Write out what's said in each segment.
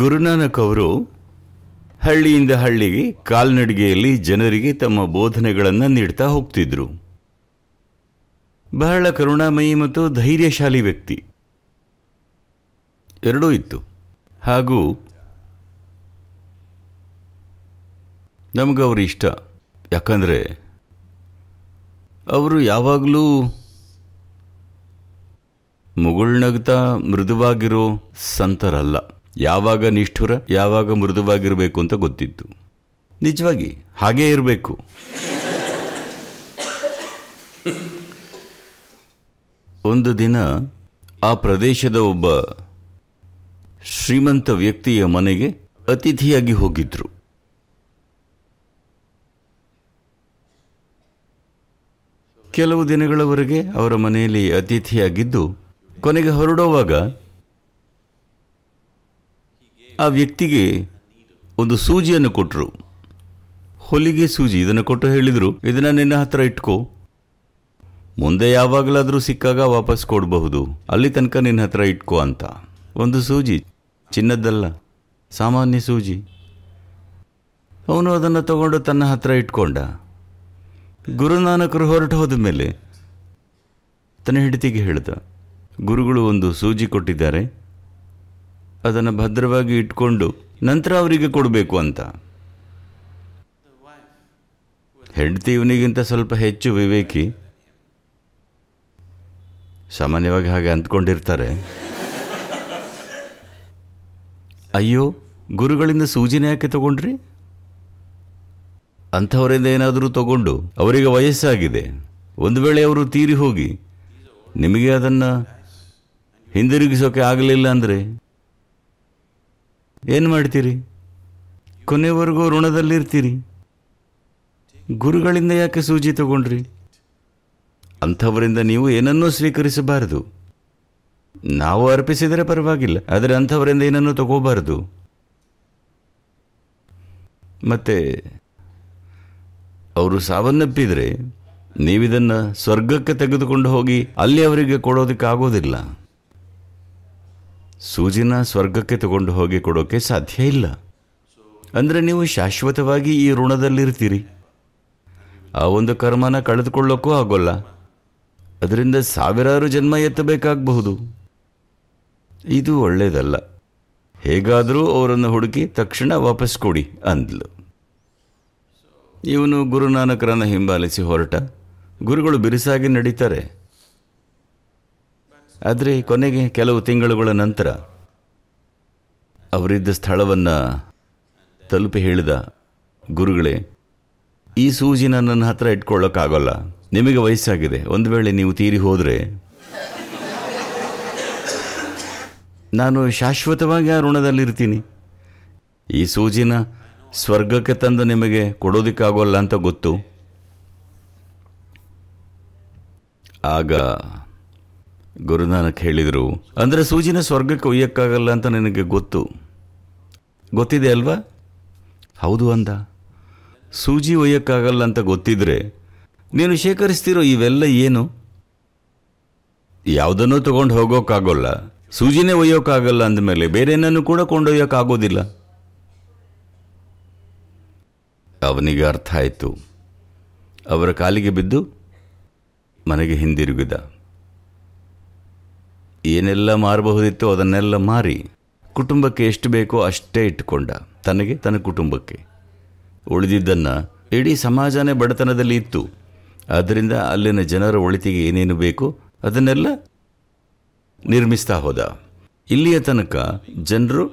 ಗುರುನಾನಕ್ ಅವರು ಹಳ್ಳಿಯಿಂದ ಹಳ್ಳಿಗೆ ಕಾಲ್ನಡಿಗೆಯಲ್ಲಿ ಜನರಿಗೆ ತಮ್ಮ ಬೋಧನೆಗಳನ್ನು ನೀಡ್ತಾ ಹೋಗ್ತಿದ್ರು ಬಹಳ ಕರುಣಾಮಯಿ ಮತ್ತು ಧೈರ್ಯಶಾಲಿ ವ್ಯಕ್ತಿ ಎರಡೂ ಇತ್ತು ಹಾಗೂ ನಮಗವರು ಇಷ್ಟ ಯಾಕಂದರೆ ಅವರು ಯಾವಾಗಲೂ ಮುಗುಳ್ನಗ್ತಾ ಮೃದುವಾಗಿರೋ ಸಂತರಲ್ಲ ಯಾವಾಗ ನಿಷ್ಠುರ ಯಾವಾಗ ಮೃದುವಾಗಿರಬೇಕು ಅಂತ ಗೊತ್ತಿತ್ತು ನಿಜವಾಗಿ ಹಾಗೇ ಇರಬೇಕು ಒಂದು ದಿನ ಆ ಪ್ರದೇಶದ ಒಬ್ಬ ಶ್ರೀಮಂತ ವ್ಯಕ್ತಿಯ ಮನೆಗೆ ಅತಿಥಿಯಾಗಿ ಹೋಗಿದ್ರು ಕೆಲವು ದಿನಗಳವರೆಗೆ ಅವರ ಮನೆಯಲ್ಲಿ ಅತಿಥಿಯಾಗಿದ್ದು ಕೊನೆಗೆ ಹೊರಡುವಾಗ ಆ ವ್ಯಕ್ತಿಗೆ ಒಂದು ಸೂಜಿಯನ್ನು ಕೊಟ್ಟರು ಹೊಲಿಗೆ ಸೂಜಿ ಇದನ್ನು ಕೊಟ್ಟು ಹೇಳಿದರು ಇದನ್ನು ನಿನ್ನ ಹತ್ರ ಇಟ್ಕೋ ಮುಂದೆ ಯಾವಾಗಲಾದರೂ ಸಿಕ್ಕಾಗ ವಾಪಸ್ ಕೊಡಬಹುದು ಅಲ್ಲಿ ತನಕ ನಿನ್ನ ಹತ್ರ ಇಟ್ಕೋ ಅಂತ ಒಂದು ಸೂಜಿ ಚಿನ್ನದ್ದಲ್ಲ ಸಾಮಾನ್ಯ ಸೂಜಿ ಅವನು ಅದನ್ನು ತಗೊಂಡು ತನ್ನ ಹತ್ರ ಇಟ್ಕೊಂಡ ಗುರುನಾನಕರು ಹೊರಟು ಹೋದ ಮೇಲೆ ತನ್ನ ಹೆಂಡತಿಗೆ ಹೇಳ್ದ ಗುರುಗಳು ಒಂದು ಸೂಜಿ ಕೊಟ್ಟಿದ್ದಾರೆ ಅದನ್ನು ಭದ್ರವಾಗಿ ಇಟ್ಕೊಂಡು ನಂತರ ಅವರಿಗೆ ಕೊಡಬೇಕು ಅಂತ ಹೆಂಡತಿ ಇವನಿಗಿಂತ ಸ್ವಲ್ಪ ಹೆಚ್ಚು ವಿವೇಕಿ ಸಾಮಾನ್ಯವಾಗಿ ಹಾಗೆ ಅಂದ್ಕೊಂಡಿರ್ತಾರೆ ಅಯ್ಯೋ ಗುರುಗಳಿಂದ ಸೂಜಿನ ಯಾಕೆ ತಗೊಂಡ್ರಿ ಅಂಥವರಿಂದ ಏನಾದರೂ ತಗೊಂಡು ಅವರಿಗೆ ವಯಸ್ಸಾಗಿದೆ ಒಂದು ವೇಳೆ ಅವರು ತೀರಿ ಹೋಗಿ ನಿಮಗೆ ಅದನ್ನು ಹಿಂದಿರುಗಿಸೋಕೆ ಆಗಲಿಲ್ಲ ಅಂದರೆ ಏನು ಮಾಡ್ತೀರಿ ಕೊನೆವರೆಗೂ ಋಣದಲ್ಲಿರ್ತೀರಿ ಗುರುಗಳಿಂದ ಯಾಕೆ ಸೂಜಿ ತಗೊಂಡ್ರಿ ಅಂಥವರಿಂದ ನೀವು ಏನನ್ನೂ ಸ್ವೀಕರಿಸಬಾರದು ನಾವು ಅರ್ಪಿಸಿದರೆ ಪರವಾಗಿಲ್ಲ ಆದರೆ ಅಂಥವರಿಂದ ಏನನ್ನೂ ತಗೋಬಾರದು ಮತ್ತೆ ಅವರು ಸಾವನ್ನಪ್ಪಿದರೆ ನೀವಿದನ್ನು ಸ್ವರ್ಗಕ್ಕೆ ತೆಗೆದುಕೊಂಡು ಹೋಗಿ ಅಲ್ಲಿ ಅವರಿಗೆ ಕೊಡೋದಕ್ಕಾಗೋದಿಲ್ಲ ಸೂಜಿನ ಸ್ವರ್ಗಕ್ಕೆ ತಗೊಂಡು ಹೋಗಿ ಕೊಡೋಕ್ಕೆ ಸಾಧ್ಯ ಇಲ್ಲ ಅಂದರೆ ನೀವು ಶಾಶ್ವತವಾಗಿ ಈ ಋಣದಲ್ಲಿರ್ತೀರಿ ಆ ಒಂದು ಕರ್ಮನ ಕಳೆದುಕೊಳ್ಳೋಕ್ಕೂ ಆಗೋಲ್ಲ ಅದರಿಂದ ಸಾವಿರಾರು ಜನ್ಮ ಎತ್ತಬೇಕಾಗಬಹುದು ಇದು ಒಳ್ಳೆಯದಲ್ಲ ಹೇಗಾದರೂ ಅವರನ್ನು ಹುಡುಕಿ ತಕ್ಷಣ ವಾಪಸ್ ಕೊಡಿ ಅಂದ್ಲು ಇವನು ಗುರುನಾನಕರನ್ನು ಹಿಂಬಾಲಿಸಿ ಹೊರಟ ಗುರುಗಳು ಬಿರುಸಾಗಿ ನಡೀತಾರೆ ಆದರೆ ಕೊನೆಗೆ ಕೆಲವು ತಿಂಗಳುಗಳ ನಂತರ ಅವರಿದ್ದ ಸ್ಥಳವನ್ನು ತಲುಪಿ ಹೇಳಿದ ಗುರುಗಳೇ ಈ ಸೂಜಿನ ನನ್ನ ಹತ್ರ ಇಟ್ಕೊಳ್ಳೋಕ್ಕಾಗಲ್ಲ ನಿಮಗೆ ವಯಸ್ಸಾಗಿದೆ ಒಂದು ವೇಳೆ ನೀವು ತೀರಿ ಹೋದರೆ ನಾನು ಶಾಶ್ವತವಾಗಿ ಆ ಋಣದಲ್ಲಿರ್ತೀನಿ ಈ ಸೂಜಿನ ಸ್ವರ್ಗಕ್ಕೆ ತಂದು ನಿಮಗೆ ಕೊಡೋದಕ್ಕಾಗೋಲ್ಲ ಅಂತ ಗೊತ್ತು ಆಗ ಗುರುನಾನಕ್ ಹೇಳಿದರು ಅಂದರೆ ಸೂಜಿನ ಸ್ವರ್ಗಕ್ಕೆ ಒಯ್ಯಕ್ಕಾಗಲ್ಲ ಅಂತ ನನಗೆ ಗೊತ್ತು ಗೊತ್ತಿದೆ ಅಲ್ವಾ ಹೌದು ಅಂದ ಸೂಜಿ ಒಯ್ಯಕ್ಕಾಗಲ್ಲ ಅಂತ ಗೊತ್ತಿದ್ರೆ ನೀನು ಶೇಖರಿಸ್ತಿರೋ ಇವೆಲ್ಲ ಏನು ಯಾವುದನ್ನೂ ತಗೊಂಡು ಹೋಗೋಕ್ಕಾಗೋಲ್ಲ ಸೂಜಿನೇ ಒಯ್ಯೋಕ್ಕಾಗಲ್ಲ ಅಂದಮೇಲೆ ಬೇರೆನನ್ನು ಕೂಡ ಕೊಂಡೊಯ್ಯೋಕ್ಕಾಗೋದಿಲ್ಲ ಅವನಿಗೆ ಅರ್ಥ ಆಯಿತು ಅವರ ಕಾಲಿಗೆ ಬಿದ್ದು ಮನೆಗೆ ಹಿಂದಿರುಗಿದ ಏನೆಲ್ಲ ಮಾರಬಹುದಿತ್ತೋ ಅದನ್ನೆಲ್ಲ ಮಾರಿ ಕುಟುಂಬಕ್ಕೆ ಎಷ್ಟು ಬೇಕೋ ಅಷ್ಟೇ ಇಟ್ಟುಕೊಂಡ ತನಗೆ ತನ್ನ ಕುಟುಂಬಕ್ಕೆ ಉಳಿದಿದ್ದನ್ನು ಇಡೀ ಸಮಾಜನೇ ಬಡತನದಲ್ಲಿ ಇತ್ತು ಆದ್ದರಿಂದ ಅಲ್ಲಿನ ಜನರ ಒಳಿತಿಗೆ ಏನೇನು ಬೇಕೋ ಅದನ್ನೆಲ್ಲ ನಿರ್ಮಿಸ್ತಾ ಹೋದ ಇಲ್ಲಿಯ ತನಕ ಜನರು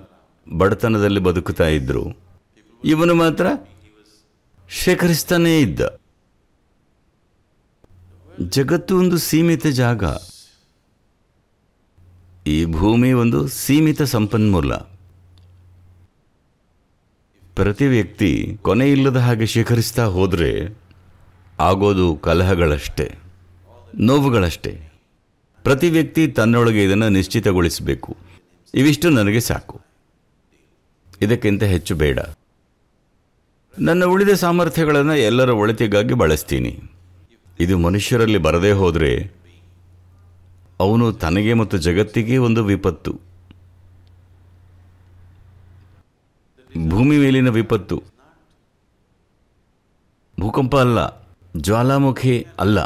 ಬಡತನದಲ್ಲಿ ಬದುಕುತ್ತಾ ಇದ್ದರು ಇವನು ಮಾತ್ರ ಶೇಖರಿಸ್ತಾನೇ ಇದ್ದ ಜಗತ್ತು ಒಂದು ಸೀಮಿತ ಜಾಗ ಈ ಭೂಮಿ ಒಂದು ಸೀಮಿತ ಸಂಪನ್ಮೂಲ ಪ್ರತಿ ವ್ಯಕ್ತಿ ಕೊನೆ ಇಲ್ಲದ ಹಾಗೆ ಶೇಖರಿಸ್ತಾ ಹೋದರೆ ಆಗೋದು ಕಲಹಗಳಷ್ಟೇ ನೋವುಗಳಷ್ಟೇ ಪ್ರತಿ ವ್ಯಕ್ತಿ ತನ್ನೊಳಗೆ ಇದನ್ನು ನಿಶ್ಚಿತಗೊಳಿಸಬೇಕು ಇವಿಷ್ಟು ನನಗೆ ಸಾಕು ಇದಕ್ಕಿಂತ ಹೆಚ್ಚು ಬೇಡ ನನ್ನ ಉಳಿದ ಸಾಮರ್ಥ್ಯಗಳನ್ನು ಎಲ್ಲರ ಒಳಿತಿಗಾಗಿ ಬಳಸ್ತೀನಿ ಇದು ಮನುಷ್ಯರಲ್ಲಿ ಬರದೇ ಹೋದರೆ ಅವನು ತನಗೆ ಮತ್ತು ಜಗತ್ತಿಗೆ ಒಂದು ವಿಪತ್ತು ಭೂಮಿ ಮೇಲಿನ ವಿಪತ್ತು ಭೂಕಂಪ ಅಲ್ಲ ಜ್ವಾಲಾಮುಖಿ ಅಲ್ಲ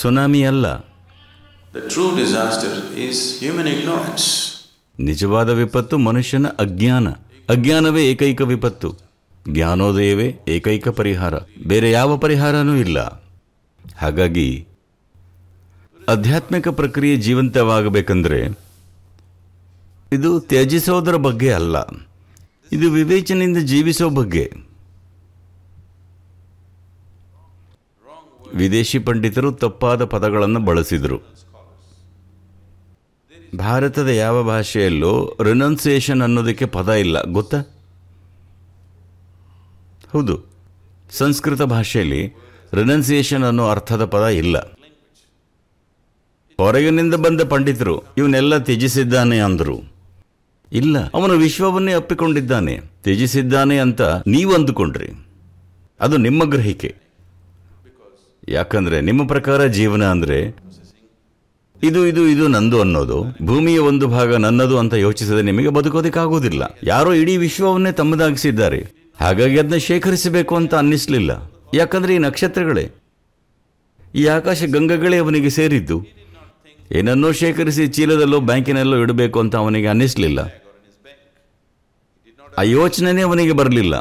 ಸುನಾಮಿ ಅಲ್ಲ ನಿಜವಾದ ವಿಪತ್ತು ಮನುಷ್ಯನ ಅಜ್ಞಾನ ಅಜ್ಞಾನವೇ ಏಕೈಕ ವಿಪತ್ತು ಜ್ಞಾನೋದಯವೇ ಏಕೈಕ ಪರಿಹಾರ ಬೇರೆ ಯಾವ ಪರಿಹಾರನೂ ಇಲ್ಲ ಹಾಗಾಗಿ ಆಧ್ಯಾತ್ಮಿಕ ಪ್ರಕ್ರಿಯೆ ಜೀವಂತವಾಗಬೇಕೆಂದರೆ ಇದು ತ್ಯಜಿಸೋದರ ಬಗ್ಗೆ ಅಲ್ಲ ಇದು ವಿವೇಚನೆಯಿಂದ ಜೀವಿಸೋ ಬಗ್ಗೆ ವಿದೇಶಿ ಪಂಡಿತರು ತಪ್ಪಾದ ಪದಗಳನ್ನು ಬಳಸಿದರು ಭಾರತದ ಯಾವ ಭಾಷೆಯಲ್ಲೂ ರೆನೌನ್ಸಿಯೇಷನ್ ಅನ್ನೋದಕ್ಕೆ ಪದ ಇಲ್ಲ ಗೊತ್ತಾ ಹೌದು ಸಂಸ್ಕೃತ ಭಾಷೆಯಲ್ಲಿ ರೆನೌನ್ಸಿಯೇಷನ್ ಅನ್ನೋ ಅರ್ಥದ ಪದ ಇಲ್ಲ ಹೊರಗಿನಿಂದ ಬಂದ ಪಂಡಿತರು ಇವನ್ನೆಲ್ಲ ತ್ಯಜಿಸಿದ್ದಾನೆ ಅಂದರು ಇಲ್ಲ ಅವನು ವಿಶ್ವವನ್ನೇ ಅಪ್ಪಿಕೊಂಡಿದ್ದಾನೆ ತ್ಯಜಿಸಿದ್ದಾನೆ ಅಂತ ನೀವು ಅಂದುಕೊಂಡ್ರಿ ಅದು ನಿಮ್ಮ ಗ್ರಹಿಕೆ ಯಾಕಂದ್ರೆ ನಿಮ್ಮ ಪ್ರಕಾರ ಜೀವನ ಅಂದ್ರೆ ಇದು ಇದು ಇದು ನಂದು ಅನ್ನೋದು ಭೂಮಿಯ ಒಂದು ಭಾಗ ನನ್ನದು ಅಂತ ಯೋಚಿಸದೆ ನಿಮಗೆ ಬದುಕೋದಕ್ಕಾಗೋದಿಲ್ಲ ಯಾರೋ ಇಡೀ ವಿಶ್ವವನ್ನೇ ತಮ್ಮದಾಗಿಸಿದ್ದಾರೆ ಹಾಗಾಗಿ ಅದನ್ನ ಶೇಖರಿಸಬೇಕು ಅಂತ ಅನ್ನಿಸ್ಲಿಲ್ಲ ಯಾಕಂದ್ರೆ ಈ ನಕ್ಷತ್ರಗಳೇ ಈ ಆಕಾಶ ಗಂಗಗಳೇ ಅವನಿಗೆ ಸೇರಿದ್ದು ಏನನ್ನೂ ಶೇಖರಿಸಿ ಚೀಲದಲ್ಲೋ ಬ್ಯಾಂಕಿನಲ್ಲೋ ಇಡಬೇಕು ಅಂತ ಅವನಿಗೆ ಅನ್ನಿಸಲಿಲ್ಲ ಆ ಯೋಚನೆನೇ ಅವನಿಗೆ ಬರಲಿಲ್ಲ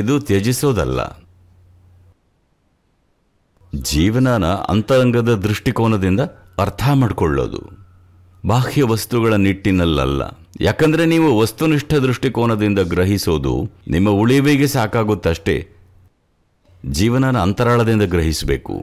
ಇದು ತ್ಯಜಿಸೋದಲ್ಲ ಜೀವನನ ಅಂತರಂಗದ ದೃಷ್ಟಿಕೋನದಿಂದ ಅರ್ಥ ಮಾಡಿಕೊಳ್ಳೋದು ಬಾಹ್ಯ ವಸ್ತುಗಳ ನಿಟ್ಟಿನಲ್ಲಲ್ಲ ಯಾಕಂದರೆ ನೀವು ವಸ್ತುನಿಷ್ಠ ದೃಷ್ಟಿಕೋನದಿಂದ ಗ್ರಹಿಸೋದು ನಿಮ್ಮ ಉಳಿವಿಗೆ ಸಾಕಾಗುತ್ತಷ್ಟೇ ಜೀವನನ ಅಂತರಾಳದಿಂದ ಗ್ರಹಿಸಬೇಕು